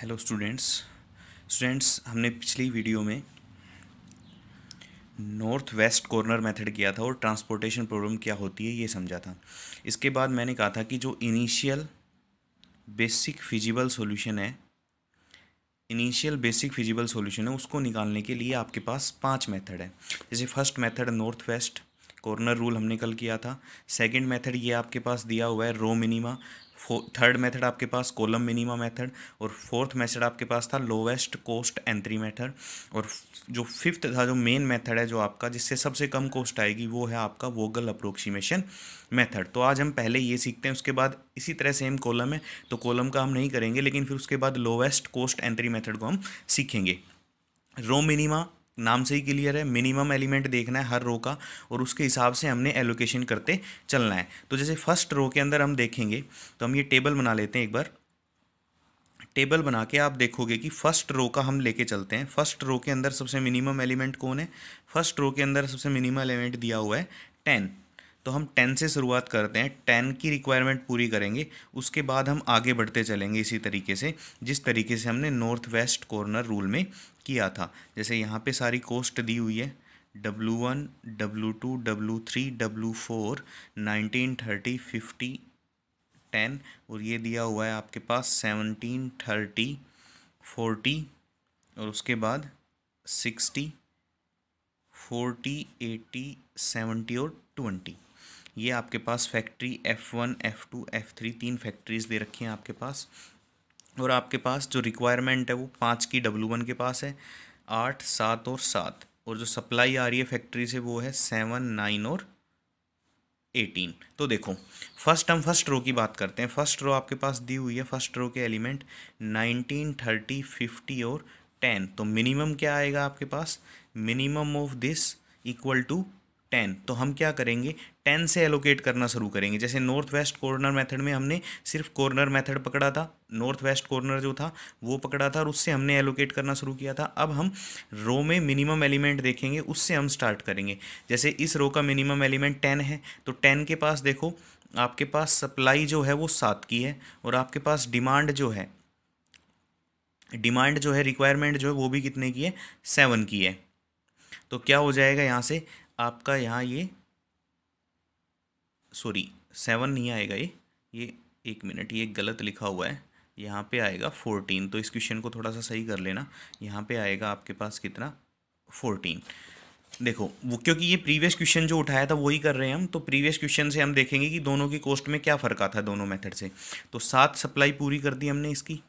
hello students students हमने पिछली video में नॉर्थ वेस्ट कॉर्नर मेथड किया था और ट्रांसपोर्टेशन प्रॉब्लम क्या होती है ये समझा था इसके बाद मैंने कहा था कि जो इनिशियल बेसिक फिजिबल सॉल्यूशन है इनिशियल बेसिक फिजिबल सॉल्यूशन है उसको निकालने के लिए आपके पास पांच मेथड है जैसे first method north west corner rule हमने कल किया था सेकंड मेथड ये आपके पास दिया हुआ है रो मिनिमा थर्ड मेथड आपके पास कोलम मिनिमा मेथड और फोर्थ मेथड आपके पास था लोवेस्ट कोस्ट एंट्री मेथड और जो फिफ्थ था जो मेन मेथड है जो आपका जिससे सबसे कम कोस्ट आएगी वो है आपका वोगल अप्रोक्सीमेशन मेथड तो आज हम पहले ये सीखते हैं उसके बाद इसी तरह सेम कोलम है तो कोलम का हम नहीं करेंगे लेकिन फिर उसके बाद लोवेस्ट कोस्ट एंट्री मेथड को हम सीखेंगे रो मिनिमा नाम से ही क्लियर है मिनिमम एलिमेंट देखना है हर रो का और उसके हिसाब से हमने एलोकेशन करते चलना है तो जैसे फर्स्ट रो के अंदर हम देखेंगे तो हम ये टेबल बना लेते हैं एक बार टेबल बना के आप देखोगे कि फर्स्ट रो का हम लेके चलते हैं फर्स्ट रो के अंदर सबसे मिनिमम एलिमेंट कौन है फर्स्ट रो के अंदर सबसे मिनिमम एलिमेंट दिया हुआ है टेन तो हम टेन से शुरुआत करते हैं टेन की रिक्वायरमेंट पूरी करेंगे उसके बाद हम आगे बढ़ते चलेंगे इसी तरीके से जिस तरीके से हमने नॉर्थ वेस्ट कॉर्नर रूल में किया था जैसे यहाँ पे सारी कोस्ट दी हुई है W one W two W three W four nineteen thirty fifty ten और ये दिया हुआ है आपके पास सेवनटीन थर्टी फोर्टी और उसके बाद सिक्सटी फोर्टी एटी सेवेंटी और ट्वेंटी ये आपके पास factory F one F two F three तीन फैक्ट्रीज़ दे रखी हैं आपके पास और आपके पास जो रिक्वायरमेंट है वो पाँच की डब्लू वन के पास है आठ सात और सात और जो सप्लाई आ रही है फैक्ट्री से वो है सेवन नाइन और एटीन तो देखो फर्स्ट हम फर्स्ट रो की बात करते हैं फर्स्ट रो आपके पास दी हुई है फर्स्ट रो के एलिमेंट नाइनटीन थर्टी फिफ्टी और टेन तो मिनिमम क्या आएगा आपके पास minimum of this equal to ten तो हम क्या करेंगे टेन से एलोकेट करना शुरू करेंगे जैसे नॉर्थ वेस्ट कॉर्नर मेथड में हमने सिर्फ कॉर्नर मेथड पकड़ा था नॉर्थ वेस्ट कॉर्नर जो था वो पकड़ा था और उससे हमने एलोकेट करना शुरू किया था अब हम रो में मिनिमम एलिमेंट देखेंगे उससे हम स्टार्ट करेंगे जैसे इस रो का मिनिमम एलिमेंट टेन है तो टेन के पास देखो आपके पास सप्लाई जो है वो सात की है और आपके पास डिमांड जो है डिमांड जो है रिक्वायरमेंट जो है वो भी कितने की है सेवन की है तो क्या हो जाएगा यहाँ से आपका यहाँ ये सॉरी सेवन नहीं आएगा ये ये एक मिनट ये गलत लिखा हुआ है यहाँ पे आएगा फोर्टीन तो इस क्वेश्चन को थोड़ा सा सही कर लेना यहाँ पे आएगा आपके पास कितना फोर्टीन देखो वो क्योंकि ये प्रीवियस क्वेश्चन जो उठाया था वही कर रहे हैं हम तो प्रीवियस क्वेश्चन से हम देखेंगे कि दोनों की कॉस्ट में क्या फ़र्क आता है दोनों मेथड से तो सात सप्लाई पूरी कर दी हमने इसकी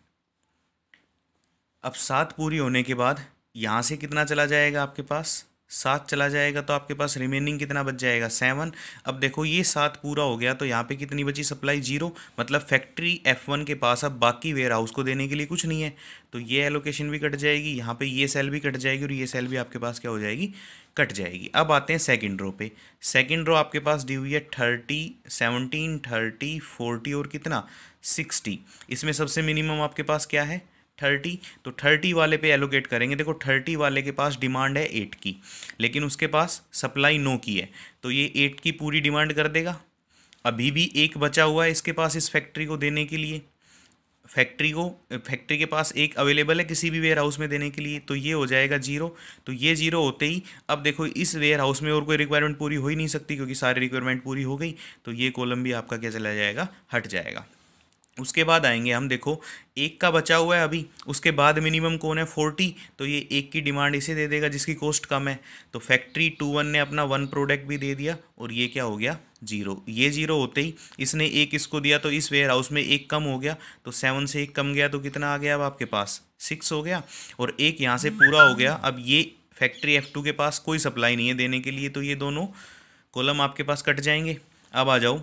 अब सात पूरी होने के बाद यहाँ से कितना चला जाएगा आपके पास सात चला जाएगा तो आपके पास रिमेनिंग कितना बच जाएगा सेवन अब देखो ये सात पूरा हो गया तो यहाँ पे कितनी बची सप्लाई जीरो मतलब फैक्ट्री एफ वन के पास अब बाकी वेयर हाउस को देने के लिए कुछ नहीं है तो ये एलोकेशन भी कट जाएगी यहाँ पे ये सेल भी कट जाएगी और ये सेल भी आपके पास क्या हो जाएगी कट जाएगी अब आते हैं सेकेंड रो पे सेकेंड रो आपके पास दी हुई है थर्टी सेवनटीन थर्टी फोर्टी और कितना सिक्सटी इसमें सबसे मिनिमम आपके पास क्या है थर्टी तो थर्टी वाले पे एलोकेट करेंगे देखो थर्टी वाले के पास डिमांड है एट की लेकिन उसके पास सप्लाई नो की है तो ये एट की पूरी डिमांड कर देगा अभी भी एक बचा हुआ है इसके पास इस फैक्ट्री को देने के लिए फैक्ट्री को फैक्ट्री के पास एक अवेलेबल है किसी भी वेयर हाउस में देने के लिए तो ये हो जाएगा जीरो तो ये जीरो होते ही अब देखो इस वेयर हाउस में और कोई रिक्वायरमेंट पूरी हो ही नहीं सकती क्योंकि सारी रिक्वायरमेंट पूरी हो गई तो ये कॉलम भी आपका क्या चला जाएगा हट जाएगा उसके बाद आएंगे हम देखो एक का बचा हुआ है अभी उसके बाद मिनिमम कौन है फोर्टी तो ये एक की डिमांड इसे दे देगा जिसकी कॉस्ट कम है तो फैक्ट्री टू वन ने अपना वन प्रोडक्ट भी दे दिया और ये क्या हो गया जीरो ये जीरो होते ही इसने एक इसको दिया तो इस वेयर हाउस में एक कम हो गया तो सेवन से एक कम गया तो कितना आ गया अब आपके पास सिक्स हो गया और एक यहाँ से पूरा हो गया अब ये फैक्ट्री एफ टू के पास कोई सप्लाई नहीं है देने के लिए तो ये दोनों कॉलम आपके पास कट जाएंगे अब आ जाओ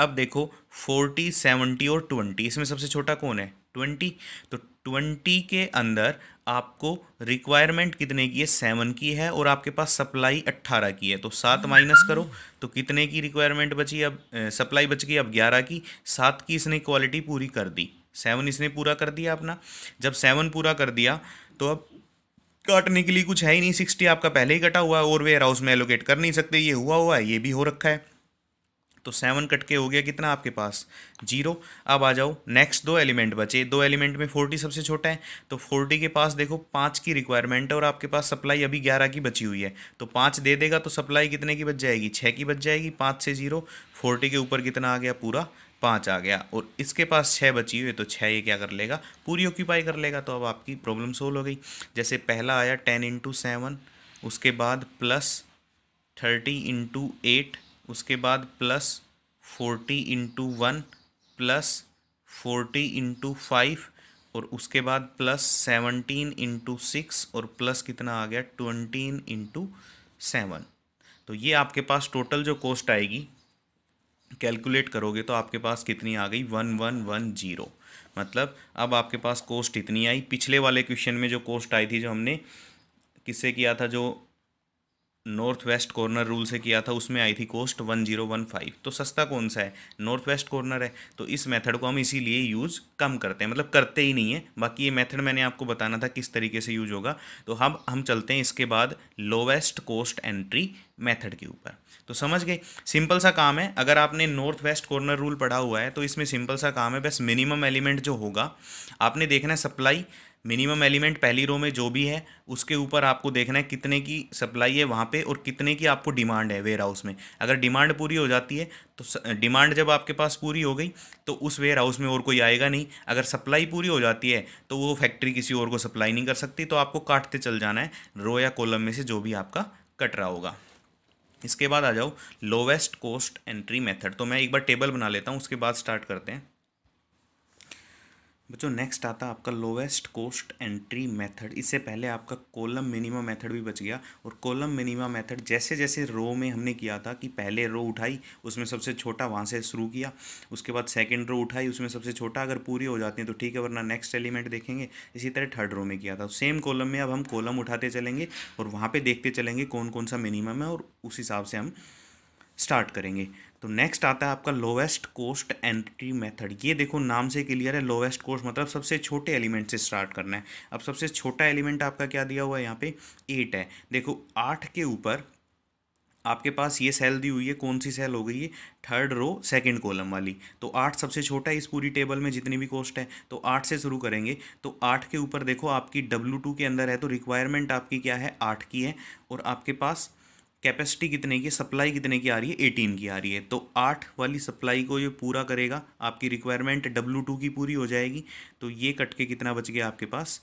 अब देखो फोर्टी सेवेंटी और ट्वेंटी इसमें सबसे छोटा कौन है ट्वेंटी तो ट्वेंटी के अंदर आपको रिक्वायरमेंट कितने की है सेवन की है और आपके पास सप्लाई अट्ठारह की है तो सात माइनस करो तो कितने की रिक्वायरमेंट बची अब सप्लाई बच गई अब ग्यारह की सात की इसने क्वालिटी पूरी कर दी सेवन इसने पूरा कर दिया अपना जब सेवन पूरा कर दिया तो अब काटने के लिए कुछ है ही नहीं सिक्सटी आपका पहले ही कटा हुआ है और वेयर हाउस में एलोकेट कर नहीं सकते ये हुआ हुआ है ये भी हो रखा है तो सेवन कट के हो गया कितना आपके पास जीरो अब आ जाओ नेक्स्ट दो एलिमेंट बचे दो एलिमेंट में फोर्टी सबसे छोटा है तो फोर्टी के पास देखो पाँच की रिक्वायरमेंट है और आपके पास सप्लाई अभी ग्यारह की बची हुई है तो पाँच दे देगा तो सप्लाई कितने की बच जाएगी छः की बच जाएगी पाँच से जीरो फोर्टी के ऊपर कितना आ गया पूरा पाँच आ गया और इसके पास छः बची हुई है तो छः ये क्या कर लेगा पूरी ऑक्यूपाई कर लेगा तो अब आपकी प्रॉब्लम सोल्व हो गई जैसे पहला आया टेन इंटू सेवन उसके बाद प्लस थर्टी इंटू एट उसके बाद plus forty into one plus forty into five और उसके बाद प्लस सेवनटीन इंटू सिक्स और प्लस कितना आ गया ट्वेंटीन इंटू सेवन तो ये आपके पास टोटल जो कॉस्ट आएगी कैलकुलेट करोगे तो आपके पास कितनी आ गई वन वन वन जीरो मतलब अब आपके पास कॉस्ट इतनी आई पिछले वाले क्वेश्चन में जो कॉस्ट आई थी जो हमने किससे किया था जो नॉर्थ वेस्ट कॉर्नर रूल से किया था उसमें आई थी cost one zero one five तो सस्ता कौन सा है नॉर्थ वेस्ट कॉर्नर है तो इस मेथड को हम इसीलिए यूज़ कम करते हैं मतलब करते ही नहीं है बाकी ये मेथड मैंने आपको बताना था किस तरीके से यूज होगा तो हम हम चलते हैं इसके बाद लोवेस्ट कोस्ट एंट्री मेथड के ऊपर तो समझ गए सिंपल सा काम है अगर आपने नॉर्थ वेस्ट कॉर्नर रूल पढ़ा हुआ है तो इसमें सिंपल सा काम है बस मिनिमम एलिमेंट जो होगा आपने देखना है सप्लाई मिनिमम एलिमेंट पहली रो में जो भी है उसके ऊपर आपको देखना है कितने की सप्लाई है वहाँ पे और कितने की आपको डिमांड है वेयर हाउस में अगर डिमांड पूरी हो जाती है तो डिमांड जब आपके पास पूरी हो गई तो उस वेयर हाउस में और कोई आएगा नहीं अगर सप्लाई पूरी हो जाती है तो वो फैक्ट्री किसी और को सप्लाई नहीं कर सकती तो आपको काटते चल जाना है रो या कॉलम में से जो भी आपका कट रहा होगा इसके बाद आ जाओ लोवेस्ट कॉस्ट एंट्री मेथड तो मैं एक बार टेबल बना लेता हूँ उसके बाद स्टार्ट करते हैं बच्चों नेक्स्ट आता आपका लोवेस्ट कोस्ट एंट्री मेथड इससे पहले आपका कोलम मिनिमा मेथड भी बच गया और कोलम मिनिमा मेथड जैसे जैसे रो में हमने किया था कि पहले रो उठाई उसमें सबसे छोटा वहाँ से शुरू किया उसके बाद सेकंड रो उठाई उसमें सबसे छोटा अगर पूरी हो जाती है तो ठीक है वरना नेक्स्ट एलिमेंट देखेंगे इसी तरह थर्ड रो में किया था सेम कोलम में अब हम कोलम उठाते चलेंगे और वहाँ पर देखते चलेंगे कौन कौन सा मिनिमम है और उस हिसाब से हम स्टार्ट करेंगे तो नेक्स्ट आता है आपका लोवेस्ट कोस्ट एंट्री मेथड ये देखो नाम से क्लियर है लोवेस्ट कोस्ट मतलब सबसे छोटे एलिमेंट से स्टार्ट करना है अब सबसे छोटा एलिमेंट आपका क्या दिया हुआ है यहाँ पे एट है देखो आठ के ऊपर आपके पास ये सेल दी हुई है कौन सी सेल हो गई है थर्ड रो सेकंड कॉलम वाली तो आठ सबसे छोटा इस पूरी टेबल में जितनी भी कॉस्ट है तो आठ से शुरू करेंगे तो आठ के ऊपर देखो आपकी डब्ल्यू टू के अंदर है तो रिक्वायरमेंट आपकी क्या है आठ की है और आपके पास कैपेसिटी कितने की सप्लाई कितने की आ रही है एटीन की आ रही है तो आठ वाली सप्लाई को ये पूरा करेगा आपकी रिक्वायरमेंट W2 टू की पूरी हो जाएगी तो ये कट के कितना बच गया आपके पास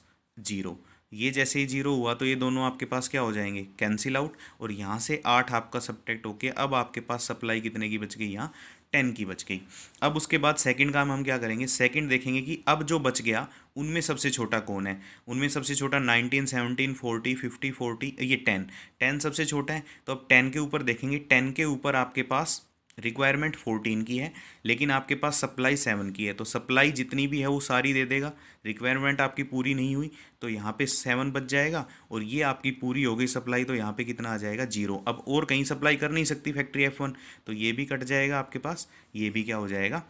जीरो ये जैसे ही जीरो हुआ तो ये दोनों आपके पास क्या हो जाएंगे कैंसिल आउट और यहाँ से आठ आपका सब्टेक्ट होके अब आपके पास सप्लाई कितने की बच गई यहाँ टेन की बच गई अब उसके बाद सेकंड काम हम क्या करेंगे सेकंड देखेंगे कि अब जो बच गया उनमें सबसे छोटा कौन है उनमें सबसे छोटा nineteen seventeen forty fifty forty ये टेन टेन सबसे छोटा है तो अब टेन के ऊपर देखेंगे टेन के ऊपर आपके पास रिक्वायरमेंट फोर्टीन की है लेकिन आपके पास सप्लाई सेवन की है तो सप्लाई जितनी भी है वो सारी दे देगा रिक्वायरमेंट आपकी पूरी नहीं हुई तो यहाँ पे सेवन बच जाएगा और ये आपकी पूरी हो गई सप्लाई तो यहाँ पे कितना आ जाएगा जीरो अब और कहीं सप्लाई कर नहीं सकती फैक्ट्री एफ वन तो ये भी कट जाएगा आपके पास ये भी क्या हो जाएगा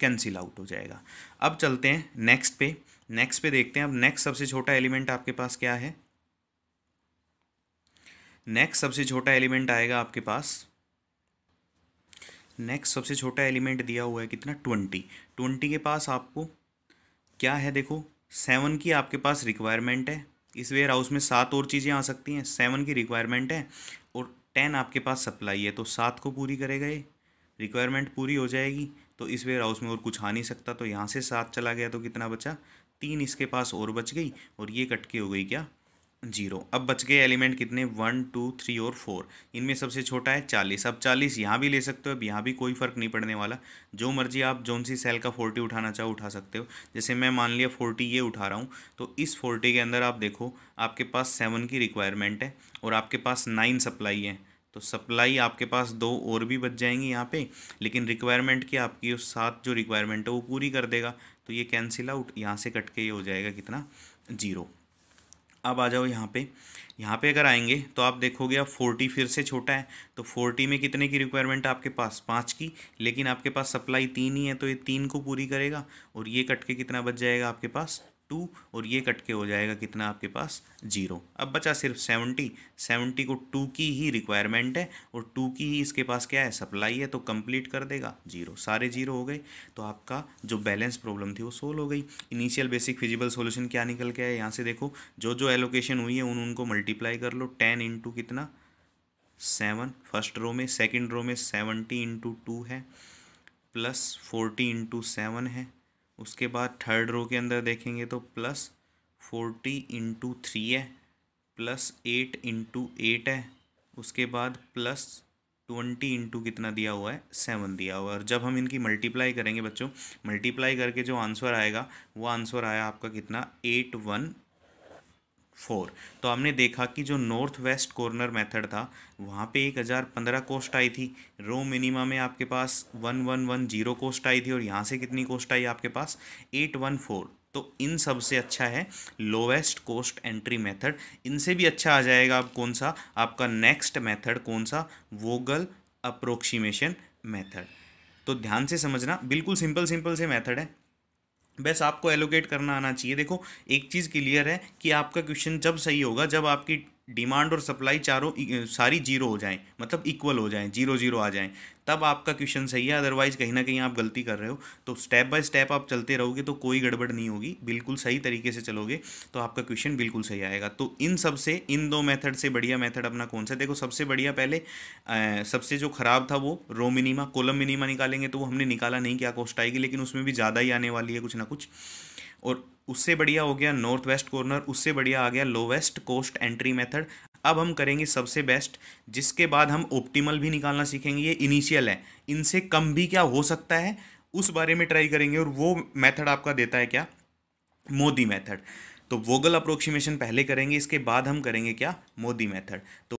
कैंसिल आउट हो जाएगा अब चलते हैं नेक्स्ट पे नेक्स्ट पे देखते हैं अब नेक्स्ट सबसे छोटा एलिमेंट आपके पास क्या है नेक्स्ट सबसे छोटा एलिमेंट आएगा आपके पास नेक्स्ट सबसे छोटा एलिमेंट दिया हुआ है कितना ट्वेंटी ट्वेंटी के पास आपको क्या है देखो सेवन की आपके पास रिक्वायरमेंट है इस वेयर हाउस में सात और चीज़ें आ सकती हैं सेवन की रिक्वायरमेंट है और टेन आपके पास सप्लाई है तो सात को पूरी करेगा ये रिक्वायरमेंट पूरी हो जाएगी तो इस वेयर हाउस में और कुछ आ नहीं सकता तो यहाँ से सात चला गया तो कितना बचा तीन इसके पास और बच गई और ये कटके हो गई क्या जीरो अब बच गए एलिमेंट कितने वन टू थ्री और फोर इनमें सबसे छोटा है चालीस अब चालीस यहाँ भी ले सकते हो अब यहाँ भी कोई फ़र्क नहीं पड़ने वाला जो मर्जी आप जोन सी सेल का फोर्टी उठाना चाहो उठा सकते हो जैसे मैं मान लिया फोर्टी ये उठा रहा हूँ तो इस फोर्टी के अंदर आप देखो आपके पास सेवन की रिक्वायरमेंट है और आपके पास नाइन सप्लाई है तो सप्लाई आपके पास दो और भी बच जाएंगी यहाँ पे लेकिन रिक्वायरमेंट की आपकी उस सात जो रिक्वायरमेंट है वो पूरी कर देगा तो ये कैंसिल आउट यहाँ से कट के ये हो जाएगा कितना जीरो अब आ जाओ यहाँ पे यहाँ पे अगर आएंगे तो आप देखोगे अब फोर्टी फिर से छोटा है तो फोर्टी में कितने की रिक्वायरमेंट है आपके पास पाँच की लेकिन आपके पास सप्लाई तीन ही है तो ये तीन को पूरी करेगा और ये कट के कितना बच जाएगा आपके पास टू और ये कट के हो जाएगा कितना आपके पास जीरो अब बचा सिर्फ सेवेंटी सेवेंटी को टू की ही रिक्वायरमेंट है और टू की ही इसके पास क्या है सप्लाई है तो कंप्लीट कर देगा जीरो सारे जीरो हो गए तो आपका जो बैलेंस प्रॉब्लम थी वो सोल्व हो गई इनिशियल बेसिक फिजिबल सोल्यूशन क्या निकल के आए यहाँ से देखो जो जो एलोकेशन हुई है उन उनको मल्टीप्लाई कर लो टेन इंटू कितना सेवन फर्स्ट रो में सेकेंड रो में सेवेंटी इंटू टू है प्लस फोर्टी इंटू सेवन है उसके बाद थर्ड रो के अंदर देखेंगे तो प्लस फोर्टी इंटू थ्री है प्लस एट इंटू एट है उसके बाद प्लस ट्वेंटी इंटू कितना दिया हुआ है सेवन दिया हुआ है और जब हम इनकी मल्टीप्लाई करेंगे बच्चों मल्टीप्लाई करके जो आंसर आएगा वो आंसर आया आपका कितना एट वन फोर तो हमने देखा कि जो नॉर्थ वेस्ट कॉर्नर मेथड था वहाँ पे एक हज़ार पंद्रह कोस्ट आई थी रो मिनिमा में आपके पास one one one zero cost आई थी और यहाँ से कितनी कोस्ट आई आपके पास एट वन फोर तो इन सब से अच्छा है लोवेस्ट कोस्ट एंट्री मेथड इनसे भी अच्छा आ जाएगा आप कौन सा आपका नेक्स्ट मेथड कौन सा वोगल अप्रोक्सीमेशन मेथड तो ध्यान से समझना बिल्कुल सिंपल सिंपल से मेथड है बस आपको एलोकेट करना आना चाहिए देखो एक चीज़ क्लियर है कि आपका क्वेश्चन जब सही होगा जब आपकी डिमांड और सप्लाई चारों सारी जीरो हो जाएं मतलब इक्वल हो जाएं जीरो जीरो आ जाएं तब आपका क्वेश्चन सही है अदरवाइज कहीं ना कहीं आप गलती कर रहे हो तो स्टेप बाय स्टेप आप चलते रहोगे तो कोई गड़बड़ नहीं होगी बिल्कुल सही तरीके से चलोगे तो आपका क्वेश्चन बिल्कुल सही आएगा तो इन सबसे इन दो मैथड से बढ़िया मैथड अपना कौन सा देखो सबसे बढ़िया पहले आ, सबसे जो खराब था वो रो मिनिमा कोलम मिनिमा निकालेंगे तो वो हमने निकाला नहीं क्या कॉस्ट आएगी लेकिन उसमें भी ज़्यादा ही आने वाली है कुछ ना कुछ और उससे बढ़िया हो गया नॉर्थ वेस्ट कॉर्नर उससे बढ़िया आ गया लोवेस्ट कोस्ट एंट्री मेथड अब हम करेंगे सबसे बेस्ट जिसके बाद हम ऑप्टिमल भी निकालना सीखेंगे ये इनिशियल है इनसे कम भी क्या हो सकता है उस बारे में ट्राई करेंगे और वो मेथड आपका देता है क्या मोदी मेथड तो वोगल अप्रोक्सीमेशन पहले करेंगे इसके बाद हम करेंगे क्या मोदी मेथड तो